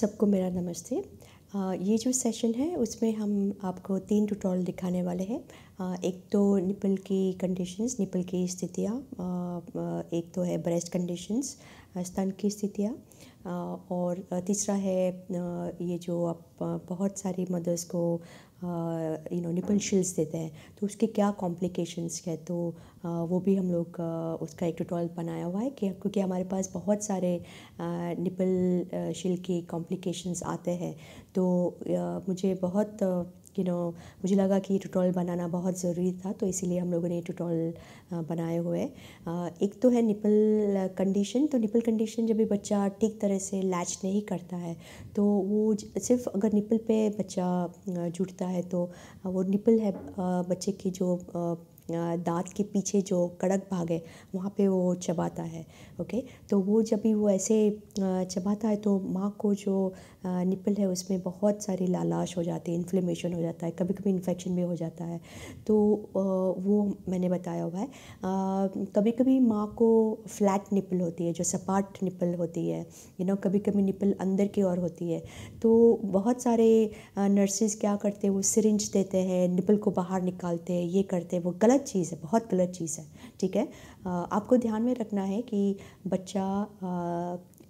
सबको मेरा नमस्ते ये जो सेशन है उसमें हम आपको तीन ट्यूटोरियल दिखाने वाले हैं एक तो निपल की कंडीशंस निपल की स्थितियाँ एक तो है ब्रेस्ट कंडीशंस स्तन की स्थितियाँ और तीसरा है ये जो आप बहुत सारी मदर्स को यू नो निपल शिल्स देते हैं तो उसके क्या कॉम्प्लिकेशंस है तो वो भी हम लोग उसका एक ट्यूटोरियल बनाया हुआ है कि क्योंकि हमारे पास बहुत सारे निपल शिल के कॉम्प्लिकेशंस आते हैं तो मुझे बहुत यू you नो know, मुझे लगा कि ट्यूटोरियल बनाना बहुत ज़रूरी था तो इसीलिए हम लोगों ने ट्यूटोरियल बनाए हुए एक तो है निपल कंडीशन तो निपल कंडीशन जब भी बच्चा ठीक तरह से लैच नहीं करता है तो वो सिर्फ अगर निपल पे बच्चा जुटता है तो वो निपल है बच्चे की जो दाँत के पीछे जो कड़क भाग है वहाँ पे वो चबाता है ओके तो वो जब भी वो ऐसे चबाता है तो माँ को जो निपल है उसमें बहुत सारी लालाश हो जाती है इन्फ्लेमेशन हो जाता है कभी कभी इन्फेक्शन भी हो जाता है तो वो मैंने बताया हुआ है कभी कभी माँ को फ्लैट निपल होती है जो सपाट निपल होती है यू नो कभी कभी निपल अंदर की ओर होती है तो बहुत सारे नर्सेज क्या करते हैं वो सिरिंज देते हैं निपल को बाहर निकालते हैं ये करते हैं वो गलत गलत चीज़ है बहुत गलत चीज़ है ठीक है आपको ध्यान में रखना है कि बच्चा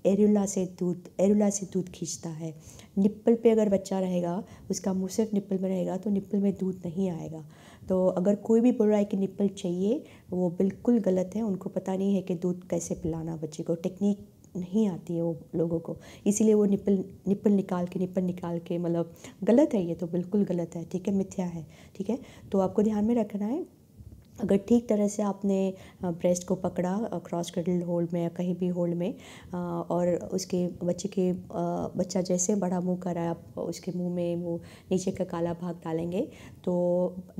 एरुला से दूध एरुला से दूध खींचता है निप्पल पे अगर बच्चा रहेगा उसका मुँह सिर्फ निप्पल में रहेगा तो निप्पल में दूध नहीं आएगा तो अगर कोई भी बोल रहा है कि निप्पल चाहिए वो बिल्कुल गलत है उनको पता नहीं है कि दूध कैसे पिलाना बच्चे को टेक्निक नहीं आती है वो लोगों को इसीलिए वो निपल निपल निकाल के निपल निकाल के मतलब गलत है ये तो बिल्कुल गलत है ठीक है मिथ्या है ठीक है तो आपको ध्यान में रखना है अगर ठीक तरह से आपने ब्रेस्ट को पकड़ा क्रॉस कडल होल्ड में या कहीं भी होल्ड में और उसके बच्चे के बच्चा जैसे बड़ा मुंह है आप उसके मुंह में वो नीचे का काला भाग डालेंगे तो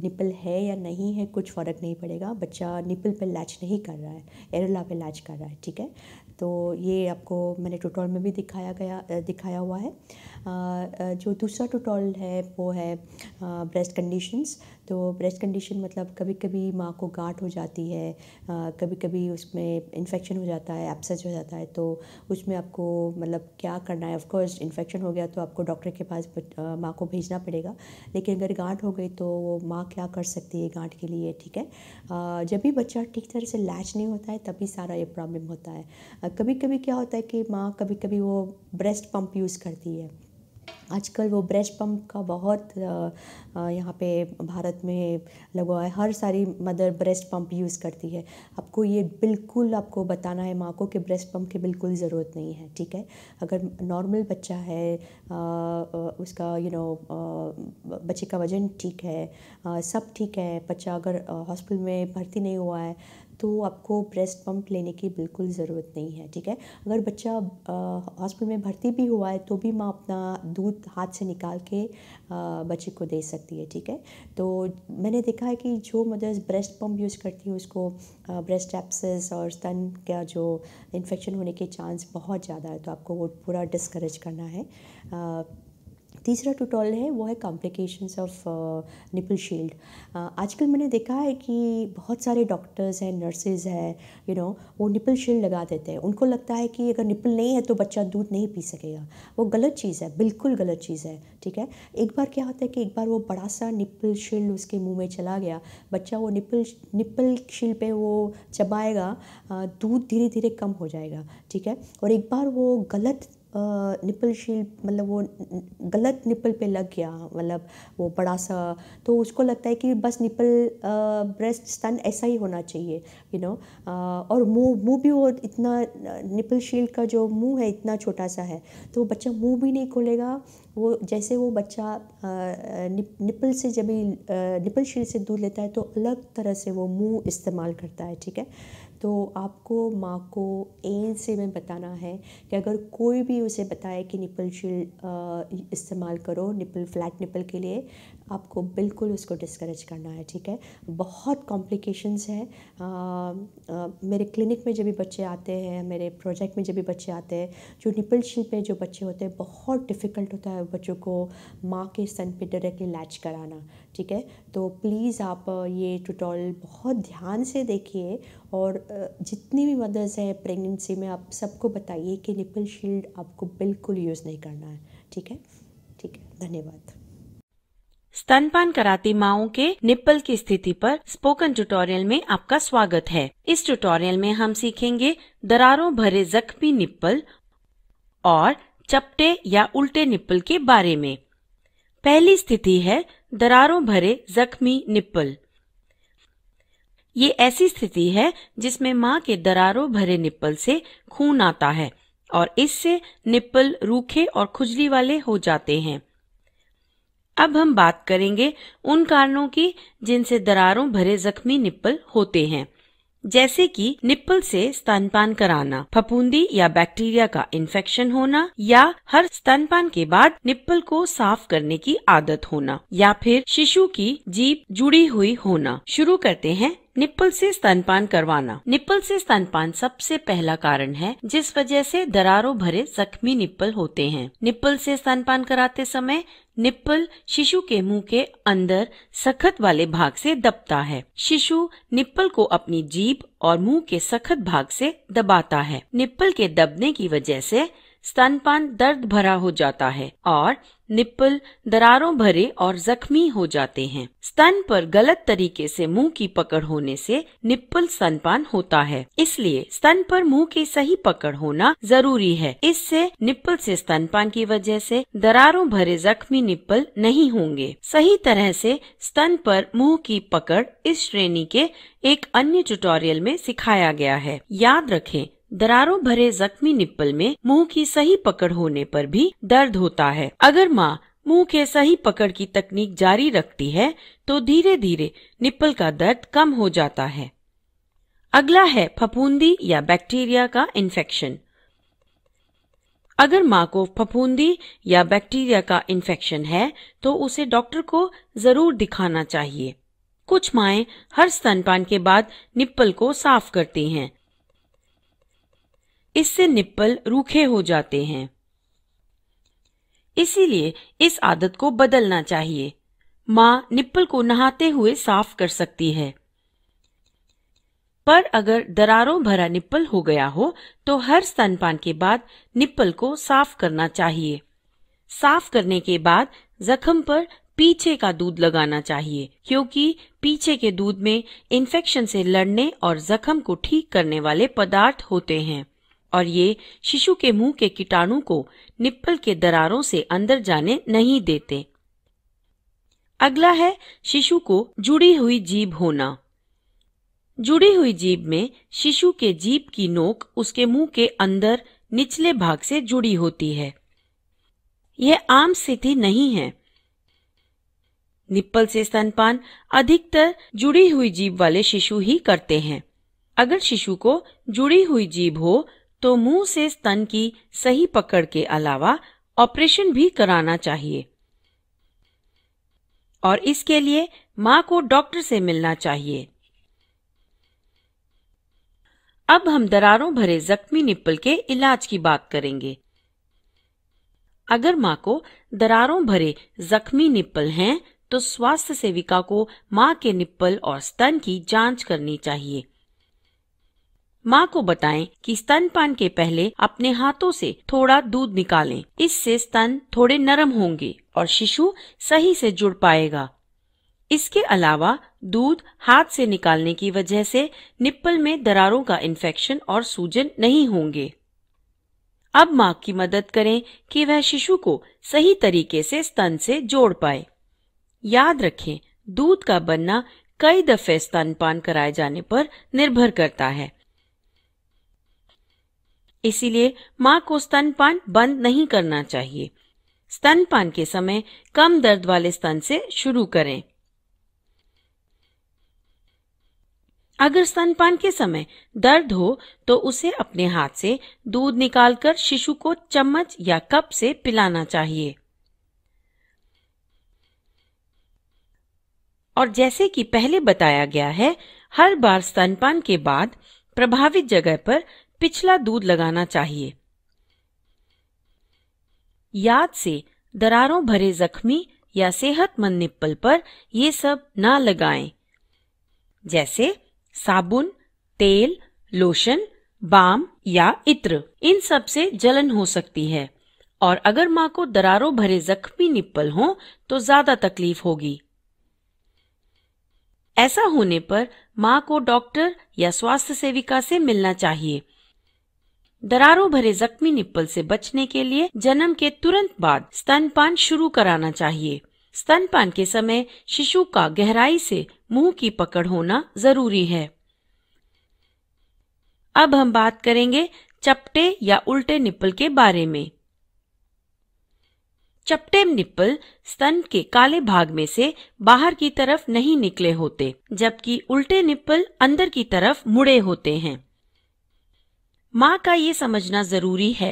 निपल है या नहीं है कुछ फ़र्क नहीं पड़ेगा बच्चा निपल पे लैच नहीं कर रहा है एरोला पे लैच कर रहा है ठीक है तो ये आपको मैंने टुटोल में भी दिखाया गया दिखाया हुआ है जो दूसरा टुटोल है वो है ब्रेस्ट कंडीशंस तो ब्रेस्ट कंडीशन मतलब कभी कभी माँ को गांठ हो जाती है कभी कभी उसमें इन्फेक्शन हो जाता है एप्सच हो जाता है तो उसमें आपको मतलब क्या करना है ऑफकोर्स इन्फेक्शन हो गया तो आपको डॉक्टर के पास माँ को भेजना पड़ेगा लेकिन अगर गांठ हो गई तो वो माँ क्या कर सकती है गांठ के लिए ठीक है जब भी बच्चा ठीक तरह से लैच नहीं होता है तभी सारा ये प्रॉब्लम होता है कभी कभी क्या होता है कि माँ कभी कभी वो ब्रेस्ट पम्प यूज़ करती है आजकल वो ब्रेस्ट पम्प का बहुत यहाँ पे भारत में लगा है हर सारी मदर ब्रेस्ट पम्प यूज़ करती है आपको ये बिल्कुल आपको बताना है माँ को कि ब्रेस्ट पंप की बिल्कुल ज़रूरत नहीं है ठीक है अगर नॉर्मल बच्चा है उसका यू नो बच्चे का वज़न ठीक है सब ठीक है बच्चा अगर हॉस्पिटल में भर्ती नहीं हुआ है तो आपको ब्रेस्ट पम्प लेने की बिल्कुल ज़रूरत नहीं है ठीक है अगर बच्चा हॉस्पिटल में भर्ती भी हुआ है तो भी माँ अपना दूध हाथ से निकाल के आ, बच्चे को दे सकती है ठीक है तो मैंने देखा है कि जो मदर्स ब्रेस्ट पम्प यूज़ करती हैं उसको आ, ब्रेस्ट एप्सिस और स्तन का जो इन्फेक्शन होने के चांस बहुत ज़्यादा है तो आपको वो पूरा डिस्करेज करना है आ, तीसरा ट्यूटोरियल है वो है कॉम्प्लिकेशंस ऑफ निपल शील्ड आजकल मैंने देखा है कि बहुत सारे डॉक्टर्स हैं नर्सेज हैं यू नो वो निपल शील्ड लगा देते हैं उनको लगता है कि अगर निपल नहीं है तो बच्चा दूध नहीं पी सकेगा वो गलत चीज़ है बिल्कुल गलत चीज़ है ठीक है एक बार क्या होता है कि एक बार वो बड़ा सा निपल शील्ड उसके मुँह में चला गया बच्चा वो निपल निपल शील्ड पर वो चबाएगा uh, दूध धीरे धीरे कम हो जाएगा ठीक है और एक बार वो गलत निपल शील मतलब वो गलत निपल पे लग गया मतलब वो बड़ा सा तो उसको लगता है कि बस निपल ब्रेस्ट स्तन ऐसा ही होना चाहिए यू नो और मुंह मुंह भी वो इतना निपल शील का जो मुंह है इतना छोटा सा है तो बच्चा मुंह भी नहीं खोलेगा वो जैसे वो बच्चा निपल से जब निपल शील से दूध लेता है तो अलग तरह से वो मुंह इस्तेमाल करता है ठीक है तो आपको माँ को एन से में बताना है कि अगर कोई भी उसे बताए कि निप्पल शील इस्तेमाल करो निप्पल फ्लैट निप्पल के लिए आपको बिल्कुल उसको डिस्करेज करना है ठीक है बहुत कॉम्प्लिकेशंस है आ, आ, मेरे क्लिनिक में जब भी बच्चे आते हैं मेरे प्रोजेक्ट में जब भी बच्चे आते हैं जो निपल शीट पे जो बच्चे होते हैं बहुत डिफ़िकल्ट होता है बच्चों को माँ के स्तन पे डायरेक्टली लैच कराना ठीक है तो प्लीज़ आप ये ट्यूटोरियल बहुत ध्यान से देखिए और जितनी भी मदर्स है प्रेगनेंसी में आप सबको बताइए कि निपल शील्ड आपको बिल्कुल यूज़ नहीं करना है ठीक है ठीक है धन्यवाद स्तनपान कराती माओ के निप्पल की स्थिति पर स्पोकन ट्यूटोरियल में आपका स्वागत है इस ट्यूटोरियल में हम सीखेंगे दरारों भरे जख्मी निप्पल और चपटे या उल्टे निप्पल के बारे में पहली स्थिति है दरारों भरे जख्मी निप्पल ये ऐसी स्थिति है जिसमें माँ के दरारों भरे निप्पल से खून आता है और इससे निप्पल रूखे और खुजली वाले हो जाते हैं अब हम बात करेंगे उन कारणों की जिनसे दरारों भरे जख्मी निप्पल होते हैं जैसे कि निप्पल से स्तनपान कराना फपूंदी या बैक्टीरिया का इन्फेक्शन होना या हर स्तनपान के बाद निप्पल को साफ करने की आदत होना या फिर शिशु की जीप जुड़ी हुई होना शुरू करते हैं निप्पल से स्तनपान करवाना निप्पल से स्तनपान सबसे पहला कारण है जिस वजह से दरारों भरे जख्मी निप्पल होते हैं निप्पल से स्तनपान कराते समय निप्पल शिशु के मुंह के अंदर सखत वाले भाग से दबता है शिशु निप्पल को अपनी जीभ और मुंह के सखत भाग से दबाता है निप्पल के दबने की वजह से स्तनपान दर्द भरा हो जाता है और निप्पल दरारों भरे और जख्मी हो जाते हैं स्तन पर गलत तरीके से मुंह की पकड़ होने से निप्पल स्तनपान होता है इसलिए स्तन पर मुंह की सही पकड़ होना जरूरी है इससे निप्पल से स्तनपान की वजह से दरारों भरे जख्मी निप्पल नहीं होंगे सही तरह से स्तन पर मुंह की पकड़ इस श्रेणी के एक अन्य ट्यूटोरियल में सिखाया गया है याद रखें दरारों भरे जख्मी निप्पल में मुंह की सही पकड़ होने पर भी दर्द होता है अगर माँ मुंह के सही पकड़ की तकनीक जारी रखती है तो धीरे धीरे निप्पल का दर्द कम हो जाता है अगला है फफूंदी या बैक्टीरिया का इन्फेक्शन अगर माँ को फफूंदी या बैक्टीरिया का इन्फेक्शन है तो उसे डॉक्टर को जरूर दिखाना चाहिए कुछ माए हर स्तनपान के बाद निप्पल को साफ करती हैं इससे निप्पल रूखे हो जाते हैं इसीलिए इस आदत को बदलना चाहिए माँ निप्पल को नहाते हुए साफ कर सकती है पर अगर दरारों भरा निप्पल हो गया हो तो हर स्तनपान के बाद निप्पल को साफ करना चाहिए साफ करने के बाद जख्म पर पीछे का दूध लगाना चाहिए क्योंकि पीछे के दूध में इन्फेक्शन से लड़ने और जख्म को ठीक करने वाले पदार्थ होते हैं और ये शिशु के मुंह के कीटाणु को निप्पल के दरारों से अंदर जाने नहीं देते अगला है शिशु को जुड़ी हुई जीभ होना जुड़ी हुई जीभ में शिशु के जीभ की नोक उसके मुंह के अंदर निचले भाग से जुड़ी होती है यह आम स्थिति नहीं है निप्पल से स्तनपान अधिकतर जुड़ी हुई जीभ वाले शिशु ही करते हैं अगर शिशु को जुड़ी हुई जीभ हो तो मुंह से स्तन की सही पकड़ के अलावा ऑपरेशन भी कराना चाहिए और इसके लिए मां को डॉक्टर से मिलना चाहिए अब हम दरारों भरे जख्मी निप्पल के इलाज की बात करेंगे अगर मां को दरारों भरे जख्मी निप्पल हैं तो स्वास्थ्य सेविका को मां के निप्पल और स्तन की जांच करनी चाहिए माँ को बताएं कि स्तनपान के पहले अपने हाथों से थोड़ा दूध निकालें इससे स्तन थोड़े नरम होंगे और शिशु सही से जुड़ पाएगा इसके अलावा दूध हाथ से निकालने की वजह से निप्पल में दरारों का इन्फेक्शन और सूजन नहीं होंगे अब माँ की मदद करें कि वह शिशु को सही तरीके से स्तन से जोड़ पाए याद रखें दूध का बनना कई दफे स्तनपान कराए जाने पर निर्भर करता है इसीलिए मां को स्तनपान बंद नहीं करना चाहिए स्तनपान के समय कम दर्द वाले स्तन से शुरू करें अगर स्तनपान के समय दर्द हो तो उसे अपने हाथ से दूध निकालकर शिशु को चम्मच या कप से पिलाना चाहिए और जैसे कि पहले बताया गया है हर बार स्तनपान के बाद प्रभावित जगह पर पिछला दूध लगाना चाहिए याद से दरारों भरे जख्मी या सेहतमंद निप्पल पर ये सब ना लगाएं, जैसे साबुन तेल लोशन बाम या इत्र इन सब से जलन हो सकती है और अगर माँ को दरारों भरे जख्मी निप्पल हो तो ज्यादा तकलीफ होगी ऐसा होने पर माँ को डॉक्टर या स्वास्थ्य सेविका से मिलना चाहिए दरारों भरे जख्मी निप्पल से बचने के लिए जन्म के तुरंत बाद स्तनपान शुरू कराना चाहिए स्तनपान के समय शिशु का गहराई से मुंह की पकड़ होना जरूरी है अब हम बात करेंगे चपटे या उल्टे निप्पल के बारे में चपटे निप्पल स्तन के काले भाग में से बाहर की तरफ नहीं निकले होते जबकि उल्टे निप्पल अंदर की तरफ मुड़े होते हैं माँ का ये समझना जरूरी है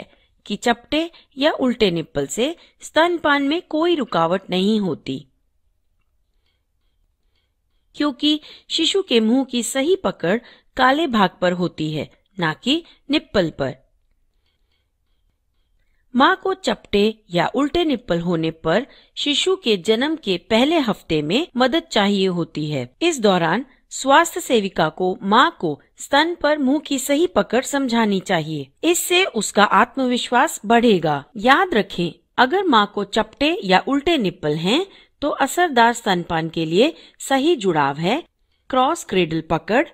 कि चपटे या उल्टे निप्पल से स्तनपान में कोई रुकावट नहीं होती क्योंकि शिशु के मुंह की सही पकड़ काले भाग पर होती है न कि निप्पल पर माँ को चपटे या उल्टे निप्पल होने पर शिशु के जन्म के पहले हफ्ते में मदद चाहिए होती है इस दौरान स्वास्थ्य सेविका को माँ को स्तन पर मुंह की सही पकड़ समझानी चाहिए इससे उसका आत्मविश्वास बढ़ेगा याद रखें अगर माँ को चपटे या उल्टे निप्पल हैं तो असरदार स्तनपान के लिए सही जुड़ाव है क्रॉस क्रेडल पकड़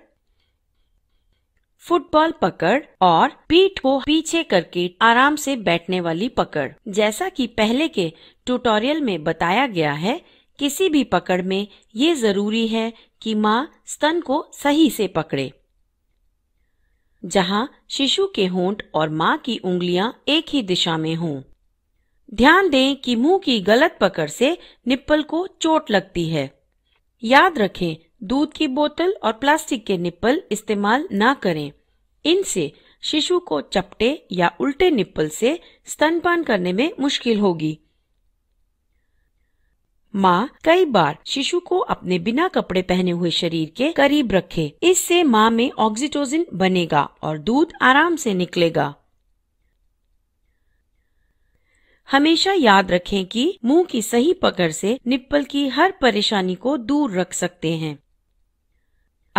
फुटबॉल पकड़ और पीठ को पीछे करके आराम से बैठने वाली पकड़ जैसा कि पहले के ट्यूटोरियल में बताया गया है किसी भी पकड़ में ये जरूरी है कि माँ स्तन को सही से पकड़े जहाँ शिशु के होंठ और माँ की उंगलियां एक ही दिशा में हों ध्यान दें कि मुंह की गलत पकड़ से निप्पल को चोट लगती है याद रखें दूध की बोतल और प्लास्टिक के निप्पल इस्तेमाल ना करें इनसे शिशु को चपटे या उल्टे निप्पल से स्तनपान करने में मुश्किल होगी माँ कई बार शिशु को अपने बिना कपड़े पहने हुए शरीर के करीब रखे इससे माँ में ऑक्सीटोजिन बनेगा और दूध आराम से निकलेगा हमेशा याद रखें कि मुंह की सही पकड़ से निप्पल की हर परेशानी को दूर रख सकते हैं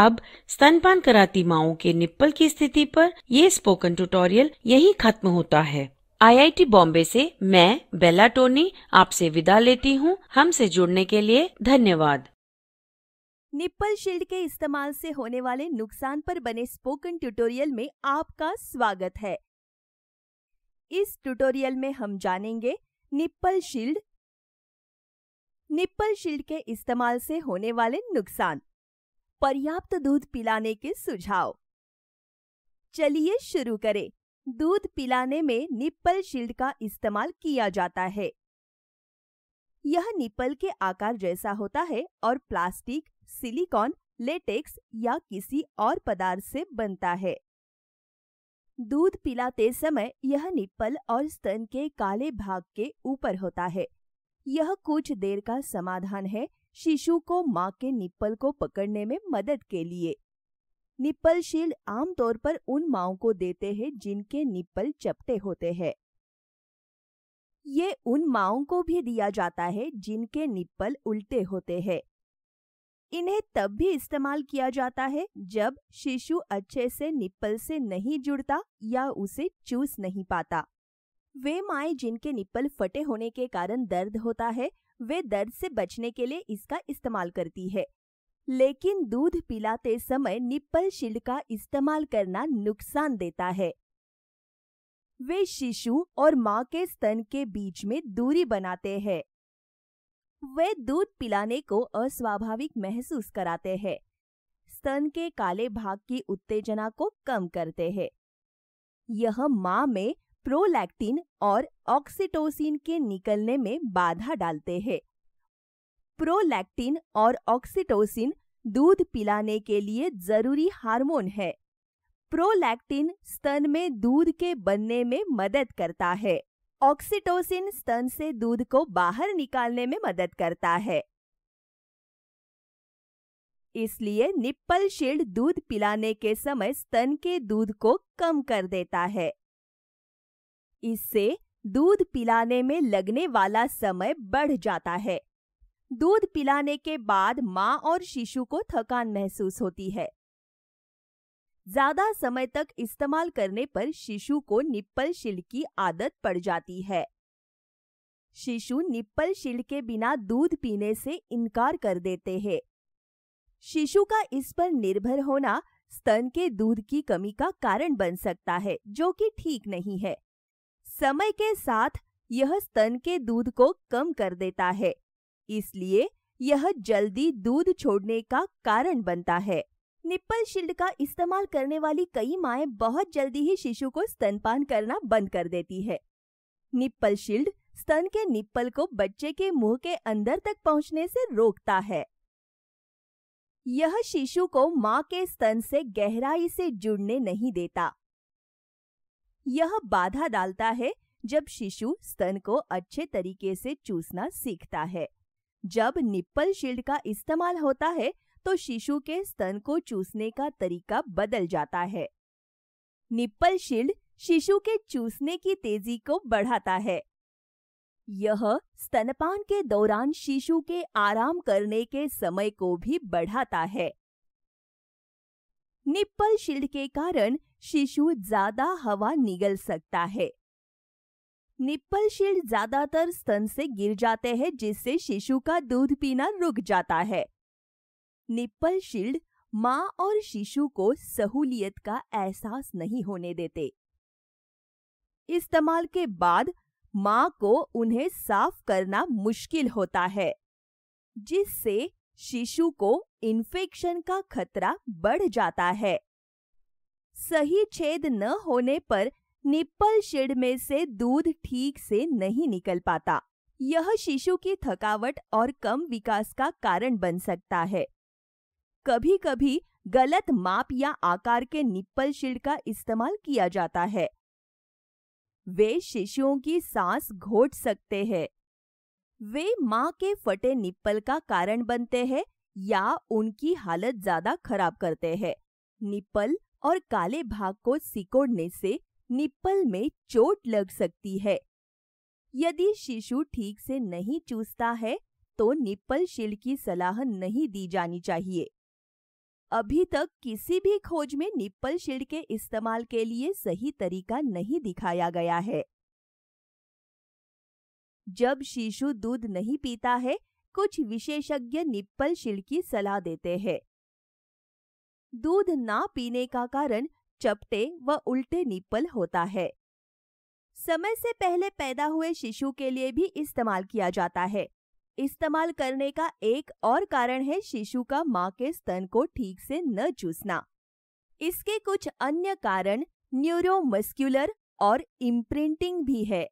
अब स्तनपान कराती माओ के निप्पल की स्थिति पर ये स्पोकन ट्यूटोरियल यहीं खत्म होता है आईआईटी बॉम्बे से मैं बेला टोनी आपसे विदा लेती हूँ हमसे जुड़ने के लिए धन्यवाद निप्पल शील्ड के इस्तेमाल से होने वाले नुकसान पर बने स्पोकन ट्यूटोरियल में आपका स्वागत है इस ट्यूटोरियल में हम जानेंगे निप्पल शील्ड निप्पल शील्ड के इस्तेमाल से होने वाले नुकसान पर्याप्त दूध पिलाने के सुझाव चलिए शुरू करें दूध पिलाने में निप्पल शील्ड का इस्तेमाल किया जाता है यह निप्पल के आकार जैसा होता है और प्लास्टिक सिलिकॉन लेटेक्स या किसी और पदार्थ से बनता है दूध पिलाते समय यह निप्पल और स्तन के काले भाग के ऊपर होता है यह कुछ देर का समाधान है शिशु को माँ के निप्पल को पकड़ने में मदद के लिए निप्पल शील्ड आमतौर पर उन माओ को देते हैं जिनके निप्पल चपटे होते हैं ये उन माओ को भी दिया जाता है जिनके निप्पल उल्टे होते हैं इन्हें तब भी इस्तेमाल किया जाता है जब शिशु अच्छे से निप्पल से नहीं जुड़ता या उसे चूस नहीं पाता वे माए जिनके निप्पल फटे होने के कारण दर्द होता है वे दर्द से बचने के लिए इसका इस्तेमाल करती है लेकिन दूध पिलाते समय निप्पल शील्ड का इस्तेमाल करना नुकसान देता है वे शिशु और माँ के स्तन के बीच में दूरी बनाते हैं वे दूध पिलाने को अस्वाभाविक महसूस कराते हैं स्तन के काले भाग की उत्तेजना को कम करते हैं यह माँ में प्रोलैक्टिन और ऑक्सीटोसिन के निकलने में बाधा डालते हैं प्रोलैक्टिन और ऑक्सीटोसिन दूध पिलाने के लिए जरूरी हार्मोन है प्रोलैक्टिन स्तन में दूध के बनने में मदद करता है ऑक्सीटोसिन स्तन से दूध को बाहर निकालने में मदद करता है इसलिए निप्पल शील्ड दूध पिलाने के समय स्तन के दूध को कम कर देता है इससे दूध पिलाने में लगने वाला समय बढ़ जाता है दूध पिलाने के बाद मां और शिशु को थकान महसूस होती है ज्यादा समय तक इस्तेमाल करने पर शिशु को निप्पल शिल्ड की आदत पड़ जाती है शिशु निप्पल शिल्ड के बिना दूध पीने से इनकार कर देते हैं शिशु का इस पर निर्भर होना स्तन के दूध की कमी का कारण बन सकता है जो कि ठीक नहीं है समय के साथ यह स्तन के दूध को कम कर देता है इसलिए यह जल्दी दूध छोड़ने का कारण बनता है निप्पल शिल्ड का इस्तेमाल करने वाली कई माए बहुत जल्दी ही शिशु को स्तनपान करना बंद कर देती है निप्पल शिल्ड स्तन के निप्पल को बच्चे के मुंह के अंदर तक पहुंचने से रोकता है यह शिशु को मां के स्तन से गहराई से जुड़ने नहीं देता यह बाधा डालता है जब शिशु स्तन को अच्छे तरीके से चूसना सीखता है जब निप्पल शील्ड का इस्तेमाल होता है तो शिशु के स्तन को चूसने का तरीका बदल जाता है निप्पल शील्ड शिशु के चूसने की तेजी को बढ़ाता है यह स्तनपान के दौरान शिशु के आराम करने के समय को भी बढ़ाता है निप्पल शील्ड के कारण शिशु ज्यादा हवा निगल सकता है निप्पल शील्ड ज्यादातर स्तन से गिर जाते हैं जिससे शिशु का दूध पीना रुक जाता है निप्पल शील्ड माँ और शिशु को सहूलियत का एहसास नहीं होने देते इस्तेमाल के बाद माँ को उन्हें साफ करना मुश्किल होता है जिससे शिशु को इन्फेक्शन का खतरा बढ़ जाता है सही छेद न होने पर निप्पल शेड में से दूध ठीक से नहीं निकल पाता यह शिशु की थकावट और कम विकास का कारण बन सकता है कभी कभी गलत माप या आकार के निप्पल शिड का इस्तेमाल किया जाता है वे शिशुओं की सांस घोट सकते हैं वे माँ के फटे निप्पल का कारण बनते हैं या उनकी हालत ज्यादा खराब करते हैं निप्पल और काले भाग को सिकोड़ने से निप्पल में चोट लग सकती है यदि शिशु ठीक से नहीं चूसता है तो निप्पल शिल की सलाह नहीं दी जानी चाहिए अभी तक किसी भी खोज में निप्पल शिल्ड के इस्तेमाल के लिए सही तरीका नहीं दिखाया गया है जब शिशु दूध नहीं पीता है कुछ विशेषज्ञ निप्पल शिल्ड की सलाह देते हैं दूध ना पीने का कारण चपटे व उल्टे निप्पल होता है समय से पहले पैदा हुए शिशु के लिए भी इस्तेमाल किया जाता है इस्तेमाल करने का एक और कारण है शिशु का मां के स्तन को ठीक से न चूसना इसके कुछ अन्य कारण न्यूरोमस्क्यूलर और इम्प्रिंटिंग भी है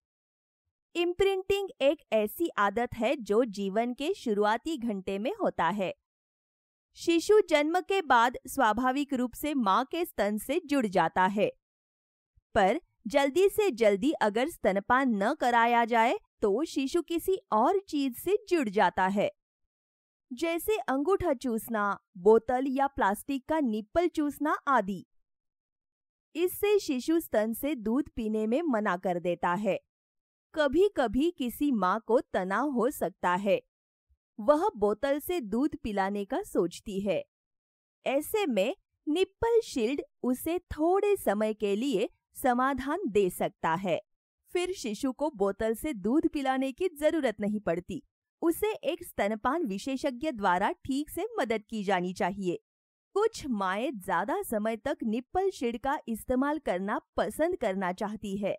इम्प्रिंटिंग एक ऐसी आदत है जो जीवन के शुरुआती घंटे में होता है शिशु जन्म के बाद स्वाभाविक रूप से मां के स्तन से जुड़ जाता है पर जल्दी से जल्दी अगर स्तनपान न कराया जाए तो शिशु किसी और चीज से जुड़ जाता है जैसे अंगूठा चूसना बोतल या प्लास्टिक का निप्पल चूसना आदि इससे शिशु स्तन से दूध पीने में मना कर देता है कभी कभी किसी माँ को तनाव हो सकता है वह बोतल से दूध पिलाने का सोचती है ऐसे में निप्पल शील्ड उसे थोड़े समय के लिए समाधान दे सकता है फिर शिशु को बोतल से दूध पिलाने की जरूरत नहीं पड़ती उसे एक स्तनपान विशेषज्ञ द्वारा ठीक से मदद की जानी चाहिए कुछ माए ज्यादा समय तक निप्पल शीड का इस्तेमाल करना पसंद करना चाहती है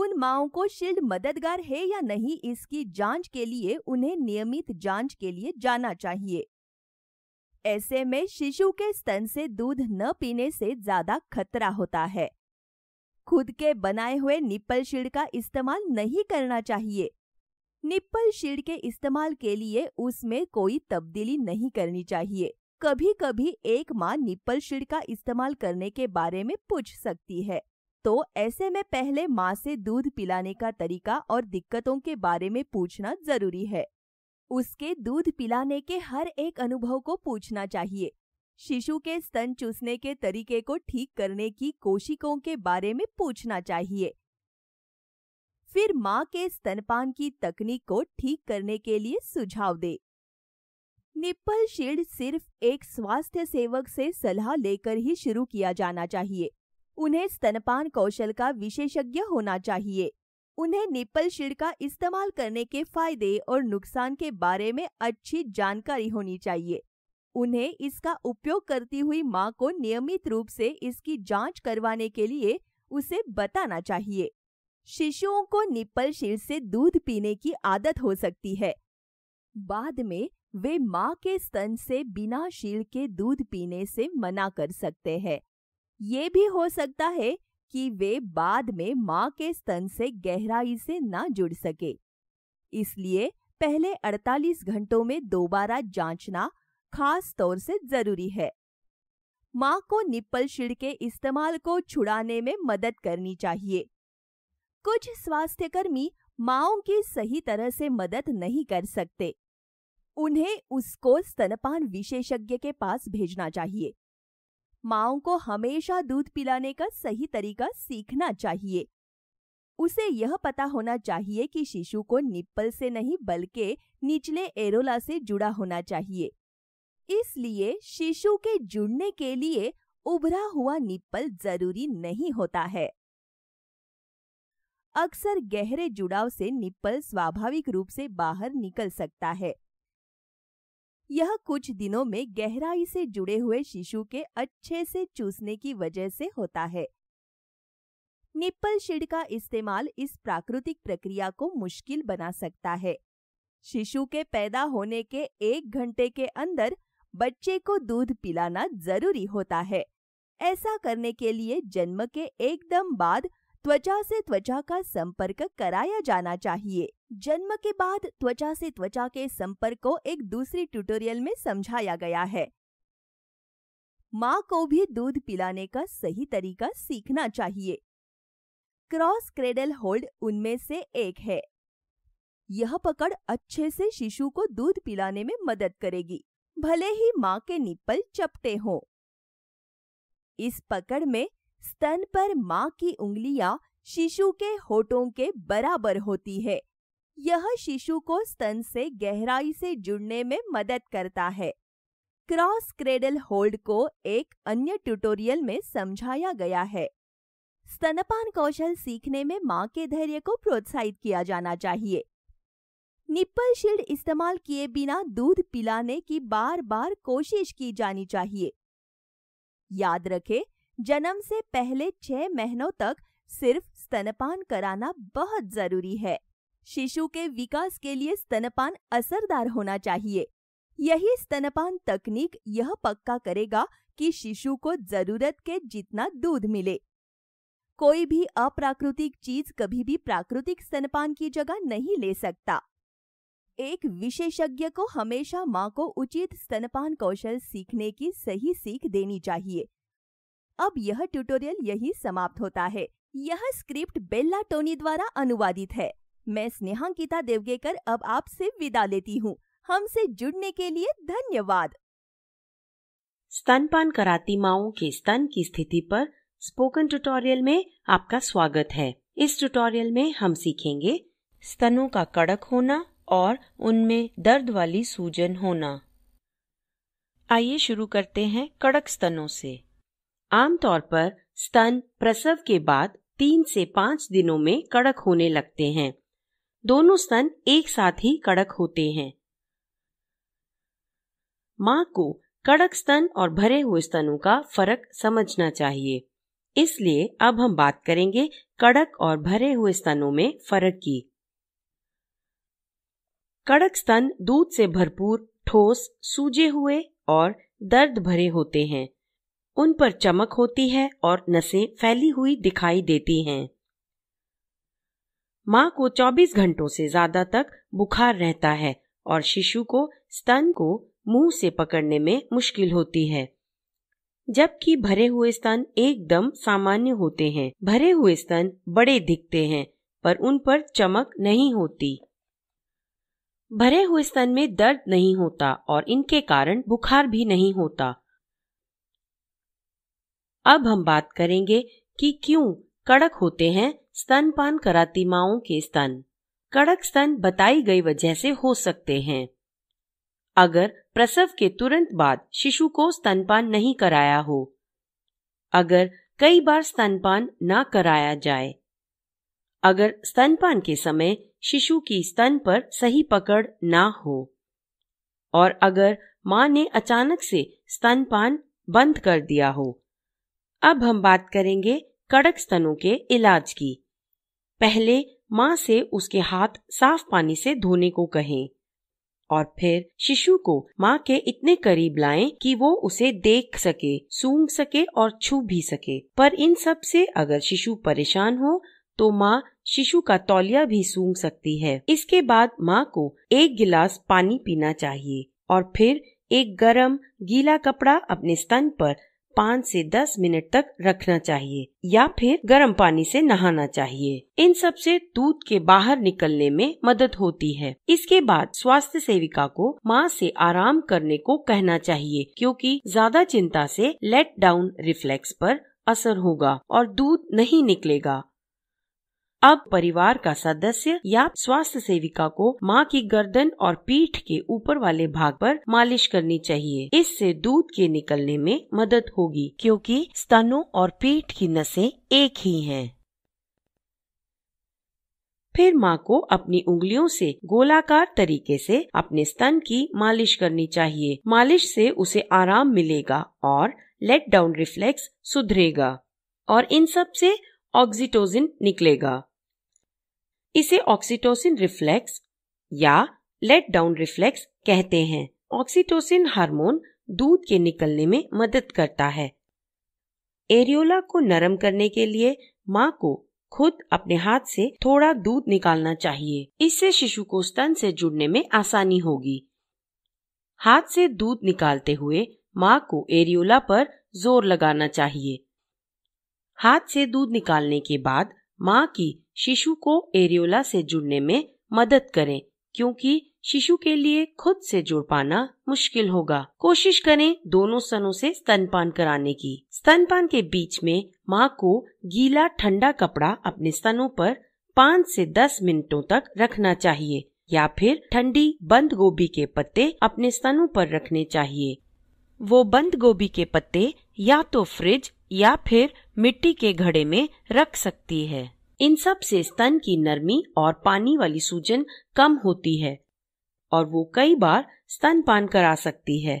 उन माओ को शील्ड मददगार है या नहीं इसकी जांच के लिए उन्हें नियमित जांच के लिए जाना चाहिए ऐसे में शिशु के स्तन से दूध न पीने से ज्यादा खतरा होता है खुद के बनाए हुए निप्पल शील्ड का इस्तेमाल नहीं करना चाहिए निप्पल शील्ड के इस्तेमाल के लिए उसमें कोई तब्दीली नहीं करनी चाहिए कभी कभी एक माँ निप्पल शील्ड का इस्तेमाल करने के बारे में पूछ सकती है तो ऐसे में पहले माँ से दूध पिलाने का तरीका और दिक्कतों के बारे में पूछना जरूरी है उसके दूध पिलाने के हर एक अनुभव को पूछना चाहिए शिशु के स्तन चूसने के तरीके को ठीक करने की कोशिकों के बारे में पूछना चाहिए फिर माँ के स्तनपान की तकनीक को ठीक करने के लिए सुझाव दे निप्पल शील्ड सिर्फ एक स्वास्थ्य सेवक से सलाह लेकर ही शुरू किया जाना चाहिए उन्हें स्तनपान कौशल का विशेषज्ञ होना चाहिए उन्हें निप्पल शीड का इस्तेमाल करने के फायदे और नुकसान के बारे में अच्छी जानकारी होनी चाहिए उन्हें इसका उपयोग करती हुई माँ को नियमित रूप से इसकी जांच करवाने के लिए उसे बताना चाहिए शिशुओं को निप्पल शीड से दूध पीने की आदत हो सकती है बाद में वे माँ के स्तन से बिना शील के दूध पीने से मना कर सकते हैं ये भी हो सकता है कि वे बाद में माँ के स्तन से गहराई से ना जुड़ सके इसलिए पहले 48 घंटों में दोबारा जांचना खास तौर से जरूरी है माँ को निप्पल शिड़ के इस्तेमाल को छुड़ाने में मदद करनी चाहिए कुछ स्वास्थ्यकर्मी माओ की सही तरह से मदद नहीं कर सकते उन्हें उसको स्तनपान विशेषज्ञ के पास भेजना चाहिए माओ को हमेशा दूध पिलाने का सही तरीका सीखना चाहिए उसे यह पता होना चाहिए कि शिशु को निप्पल से नहीं बल्कि निचले एरोला से जुड़ा होना चाहिए इसलिए शिशु के जुड़ने के लिए उभरा हुआ निप्पल जरूरी नहीं होता है अक्सर गहरे जुड़ाव से निप्पल स्वाभाविक रूप से बाहर निकल सकता है यह कुछ दिनों में गहराई से जुड़े हुए शिशु के अच्छे से चूसने की वजह से होता है निप्पल शिड का इस्तेमाल इस प्राकृतिक प्रक्रिया को मुश्किल बना सकता है शिशु के पैदा होने के एक घंटे के अंदर बच्चे को दूध पिलाना जरूरी होता है ऐसा करने के लिए जन्म के एकदम बाद त्वचा से त्वचा का संपर्क कराया जाना चाहिए जन्म के बाद त्वचा से त्वचा के संपर्क को एक दूसरी ट्यूटोरियल में समझाया गया है माँ को भी दूध पिलाने का सही तरीका सीखना चाहिए क्रॉस क्रेडल होल्ड उनमें से एक है यह पकड़ अच्छे से शिशु को दूध पिलाने में मदद करेगी भले ही माँ के निप्पल चपटे हों इस पकड़ में स्तन पर माँ की उंगलियां शिशु के होठों के बराबर होती है यह शिशु को स्तन से गहराई से जुड़ने में मदद करता है क्रॉस क्रेडल होल्ड को एक अन्य ट्यूटोरियल में समझाया गया है स्तनपान कौशल सीखने में मां के धैर्य को प्रोत्साहित किया जाना चाहिए निप्पल शील्ड इस्तेमाल किए बिना दूध पिलाने की बार बार कोशिश की जानी चाहिए याद रखें जन्म से पहले छह महीनों तक सिर्फ स्तनपान कराना बहुत जरूरी है शिशु के विकास के लिए स्तनपान असरदार होना चाहिए यही स्तनपान तकनीक यह पक्का करेगा कि शिशु को जरूरत के जितना दूध मिले कोई भी अप्राकृतिक चीज कभी भी प्राकृतिक स्तनपान की जगह नहीं ले सकता एक विशेषज्ञ को हमेशा माँ को उचित स्तनपान कौशल सीखने की सही सीख देनी चाहिए अब यह ट्यूटोरियल यही समाप्त होता है यह स्क्रिप्ट बेल्ला टोनी द्वारा अनुवादित है मैं स्नेहांकिता देवगेकर अब आपसे विदा लेती हूँ हमसे जुड़ने के लिए धन्यवाद स्तनपान कराती माओ के स्तन की स्थिति पर स्पोकन ट्यूटोरियल में आपका स्वागत है इस ट्यूटोरियल में हम सीखेंगे स्तनों का कड़क होना और उनमें दर्द वाली सूजन होना आइए शुरू करते हैं कड़क स्तनों से आमतौर पर स्तन प्रसव के बाद तीन से पांच दिनों में कड़क होने लगते हैं दोनों स्तन एक साथ ही कड़क होते हैं माँ को कड़क स्तन और भरे हुए स्तनों का फर्क समझना चाहिए इसलिए अब हम बात करेंगे कड़क और भरे हुए स्तनों में फर्क की कड़क स्तन दूध से भरपूर ठोस सूजे हुए और दर्द भरे होते हैं उन पर चमक होती है और नसें फैली हुई दिखाई देती हैं माँ को 24 घंटों से ज्यादा तक बुखार रहता है और शिशु को स्तन को मुंह से पकड़ने में मुश्किल होती है जबकि भरे हुए स्तन एकदम सामान्य होते हैं भरे हुए स्तन बड़े दिखते हैं पर उन पर चमक नहीं होती भरे हुए स्तन में दर्द नहीं होता और इनके कारण बुखार भी नहीं होता अब हम बात करेंगे कि क्यों कड़क होते हैं स्तनपान कराती माओ के स्तन कड़क स्तन बताई गई वजह से हो सकते हैं अगर प्रसव के तुरंत बाद शिशु को स्तनपान नहीं कराया हो अगर कई बार स्तनपान ना कराया जाए अगर स्तनपान के समय शिशु की स्तन पर सही पकड़ ना हो और अगर मां ने अचानक से स्तनपान बंद कर दिया हो अब हम बात करेंगे कड़क स्तनों के इलाज की पहले माँ से उसके हाथ साफ पानी से धोने को कहें और फिर शिशु को माँ के इतने करीब लाएं कि वो उसे देख सके सूंघ सके और छू भी सके पर इन सब से अगर शिशु परेशान हो तो माँ शिशु का तौलिया भी सूंघ सकती है इसके बाद माँ को एक गिलास पानी पीना चाहिए और फिर एक गरम गीला कपड़ा अपने स्तन पर पाँच से दस मिनट तक रखना चाहिए या फिर गर्म पानी से नहाना चाहिए इन सब से दूध के बाहर निकलने में मदद होती है इसके बाद स्वास्थ्य सेविका को माँ से आराम करने को कहना चाहिए क्योंकि ज्यादा चिंता से लेट डाउन रिफ्लेक्स पर असर होगा और दूध नहीं निकलेगा अब परिवार का सदस्य या स्वास्थ्य सेविका को माँ की गर्दन और पीठ के ऊपर वाले भाग पर मालिश करनी चाहिए इससे दूध के निकलने में मदद होगी क्योंकि स्तनों और पीठ की नसें एक ही हैं। फिर माँ को अपनी उंगलियों से गोलाकार तरीके से अपने स्तन की मालिश करनी चाहिए मालिश से उसे आराम मिलेगा और लेट डाउन रिफ्लेक्स सुधरेगा और इन सब से ऑक्सीटोसिन निकलेगा इसे ऑक्सीटोसिन रिफ्लेक्स या लेट डाउन रिफ्लेक्स कहते हैं ऑक्सीटोसिन हार्मोन दूध के निकलने में मदद करता है एरियोला को नरम करने के लिए माँ को खुद अपने हाथ से थोड़ा दूध निकालना चाहिए इससे शिशु को स्तन से जुड़ने में आसानी होगी हाथ से दूध निकालते हुए माँ को एरियोला पर जोर लगाना चाहिए हाथ से दूध निकालने के बाद माँ की शिशु को एरियोला से जुड़ने में मदद करें क्योंकि शिशु के लिए खुद से जुड़ पाना मुश्किल होगा कोशिश करें दोनों सनों से स्तनपान कराने की स्तनपान के बीच में माँ को गीला ठंडा कपड़ा अपने स्तनों पर पाँच से दस मिनटों तक रखना चाहिए या फिर ठंडी बंद गोभी के पत्ते अपने स्तनों पर रखने चाहिए वो बंद गोभी के पत्ते या तो फ्रिज या फिर मिट्टी के घड़े में रख सकती है इन सब से स्तन की नरमी और पानी वाली सूजन कम होती है और वो कई बार स्तनपान करा सकती है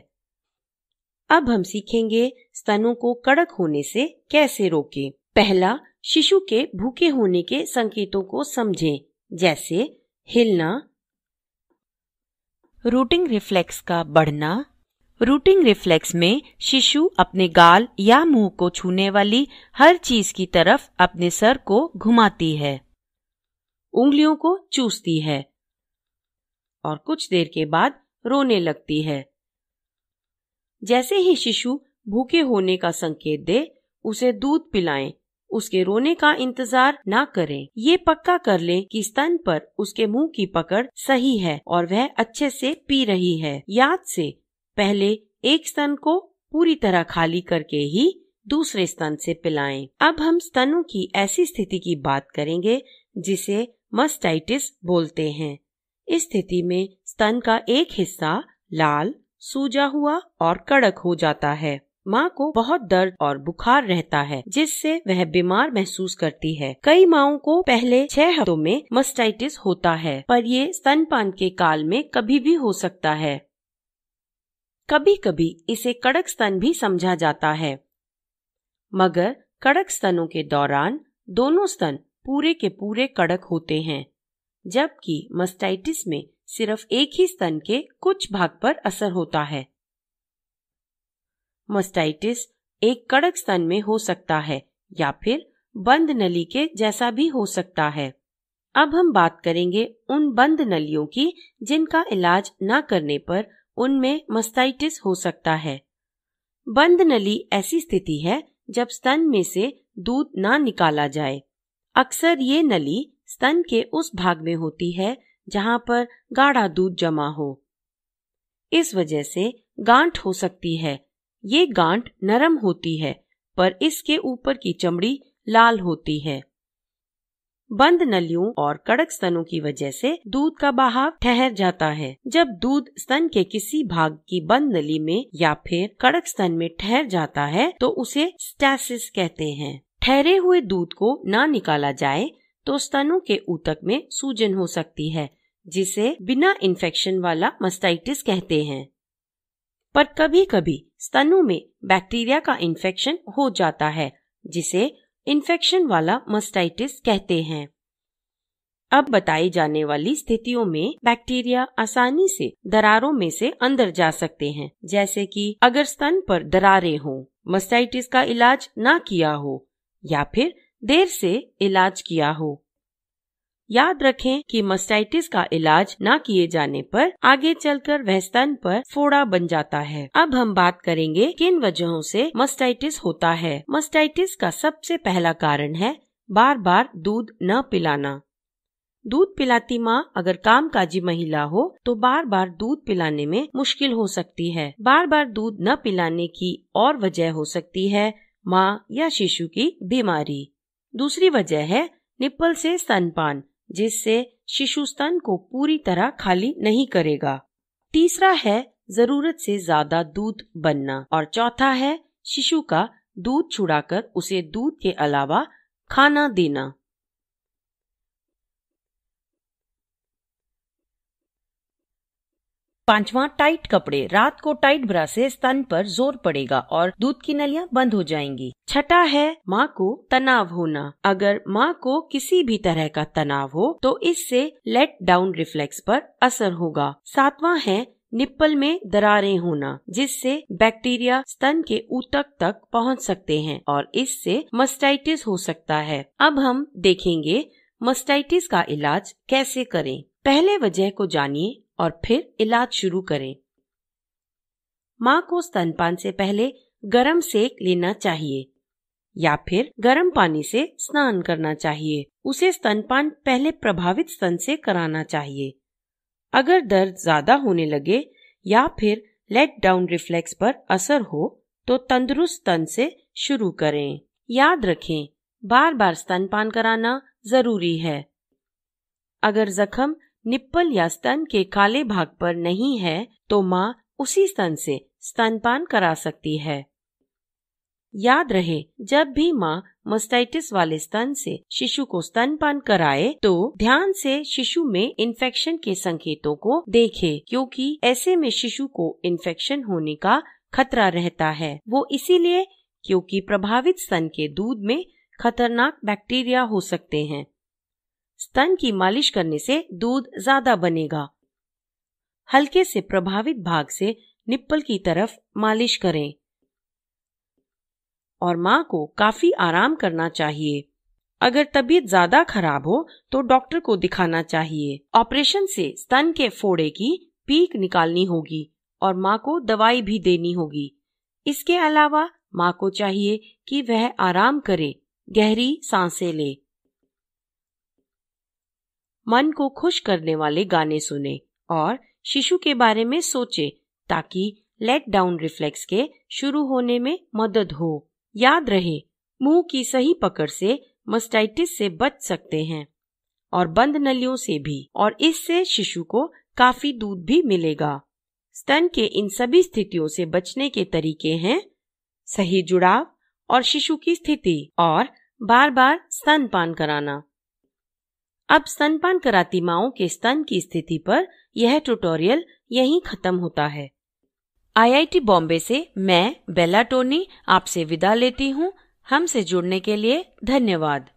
अब हम सीखेंगे स्तनों को कड़क होने से कैसे रोकें। पहला शिशु के भूखे होने के संकेतों को समझें, जैसे हिलना रूटिंग रिफ्लेक्स का बढ़ना रूटिंग रिफ्लेक्स में शिशु अपने गाल या मुंह को छूने वाली हर चीज की तरफ अपने सर को घुमाती है उंगलियों को चूसती है और कुछ देर के बाद रोने लगती है जैसे ही शिशु भूखे होने का संकेत दे उसे दूध पिलाएं उसके रोने का इंतजार ना करें ये पक्का कर ले कि स्तन पर उसके मुंह की पकड़ सही है और वह अच्छे से पी रही है याद से पहले एक स्तन को पूरी तरह खाली करके ही दूसरे स्तन से पिलाएं। अब हम स्तनों की ऐसी स्थिति की बात करेंगे जिसे मस्टाइटिस बोलते हैं इस स्थिति में स्तन का एक हिस्सा लाल सूजा हुआ और कड़क हो जाता है माँ को बहुत दर्द और बुखार रहता है जिससे वह बीमार महसूस करती है कई माओ को पहले छह हफ्तों में मस्टाइटिस होता है पर ये स्तनपान के काल में कभी भी हो सकता है कभी कभी इसे कड़क स्तन भी समझा जाता है मगर कड़क स्तनों के दौरान दोनों स्तन पूरे के पूरे कड़क होते हैं जबकि मस्टाइटिस में सिर्फ एक ही स्तन के कुछ भाग पर असर होता है मस्टाइटिस एक कड़क स्तन में हो सकता है या फिर बंद नली के जैसा भी हो सकता है अब हम बात करेंगे उन बंद नलियों की जिनका इलाज न करने पर उनमें मस्ताइटिस हो सकता है बंद नली ऐसी स्थिति है जब स्तन में से दूध ना निकाला जाए अक्सर ये नली स्तन के उस भाग में होती है जहां पर गाढ़ा दूध जमा हो इस वजह से गांठ हो सकती है ये गांठ नरम होती है पर इसके ऊपर की चमड़ी लाल होती है बंद नलियों और कड़क स्तनों की वजह से दूध का बहाव ठहर जाता है जब दूध स्तन के किसी भाग की बंद नली में या फिर कड़क स्तन में ठहर जाता है तो उसे स्टैसिस कहते हैं ठहरे हुए दूध को ना निकाला जाए तो स्तनों के ऊतक में सूजन हो सकती है जिसे बिना इन्फेक्शन वाला मस्टाइटिस कहते हैं पर कभी कभी स्तनों में बैक्टीरिया का इन्फेक्शन हो जाता है जिसे इन्फेक्शन वाला मस्टाइटिस कहते हैं अब बताई जाने वाली स्थितियों में बैक्टीरिया आसानी से दरारों में से अंदर जा सकते हैं जैसे कि अगर स्तन पर दरारें हों मस्टाइटिस का इलाज ना किया हो या फिर देर से इलाज किया हो याद रखें कि मस्टाइटिस का इलाज न किए जाने पर आगे चलकर वह स्तन पर फोड़ा बन जाता है अब हम बात करेंगे किन वजहों से मस्टाइटिस होता है मस्टाइटिस का सबसे पहला कारण है बार बार दूध न पिलाना दूध पिलाती माँ अगर काम काजी महिला हो तो बार बार दूध पिलाने में मुश्किल हो सकती है बार बार दूध न पिलाने की और वजह हो सकती है माँ या शिशु की बीमारी दूसरी वजह है निप्पल से स्तनपान जिससे शिशु स्तन को पूरी तरह खाली नहीं करेगा तीसरा है जरूरत से ज्यादा दूध बनना और चौथा है शिशु का दूध छुड़ाकर उसे दूध के अलावा खाना देना पांचवा टाइट कपड़े रात को टाइट ब्रा से स्तन पर जोर पड़ेगा और दूध की नलियां बंद हो जाएंगी छठा है माँ को तनाव होना अगर माँ को किसी भी तरह का तनाव हो तो इससे लेट डाउन रिफ्लेक्स पर असर होगा सातवां है निप्पल में दरारें होना जिससे बैक्टीरिया स्तन के ऊतक तक पहुंच सकते हैं और इससे मस्टाइटिस हो सकता है अब हम देखेंगे मस्टाइटिस का इलाज कैसे करें पहले वजह को जानिए और फिर इलाज शुरू करें माँ को स्तनपान से पहले गर्म सेक लेना चाहिए या फिर गर्म पानी से स्नान करना चाहिए उसे स्तनपान पहले प्रभावित स्तन से कराना चाहिए अगर दर्द ज्यादा होने लगे या फिर लेट डाउन रिफ्लेक्स पर असर हो तो तंदुरुस्त स्तन से शुरू करें याद रखें बार बार स्तनपान कराना जरूरी है अगर जख्म निप्पल या स्तन के काले भाग पर नहीं है तो माँ उसी स्तन से स्तनपान करा सकती है याद रहे जब भी माँ मस्टाइटिस वाले स्तन से शिशु को स्तनपान कराए तो ध्यान से शिशु में इन्फेक्शन के संकेतों को देखे क्योंकि ऐसे में शिशु को इन्फेक्शन होने का खतरा रहता है वो इसीलिए क्योंकि प्रभावित स्तन के दूध में खतरनाक बैक्टीरिया हो सकते हैं स्तन की मालिश करने से दूध ज्यादा बनेगा हल्के से प्रभावित भाग से निप्पल की तरफ मालिश करें और माँ को काफी आराम करना चाहिए अगर तबीयत ज्यादा खराब हो तो डॉक्टर को दिखाना चाहिए ऑपरेशन से स्तन के फोड़े की पीक निकालनी होगी और माँ को दवाई भी देनी होगी इसके अलावा माँ को चाहिए कि वह आराम करे गहरी सांसें ले मन को खुश करने वाले गाने सुने और शिशु के बारे में सोचे ताकि लेट डाउन रिफ्लेक्स के शुरू होने में मदद हो याद रहे मुंह की सही पकड़ से मस्टाइटिस से बच सकते हैं और बंद नलियों से भी और इससे शिशु को काफी दूध भी मिलेगा स्तन के इन सभी स्थितियों से बचने के तरीके हैं सही जुड़ाव और शिशु की स्थिति और बार बार स्तनपान कराना अब स्तनपान कराती माओ के स्तन की स्थिति पर यह ट्यूटोरियल यहीं खत्म होता है आईआईटी बॉम्बे से मैं बेला टोनी आपसे विदा लेती हूँ हमसे जुड़ने के लिए धन्यवाद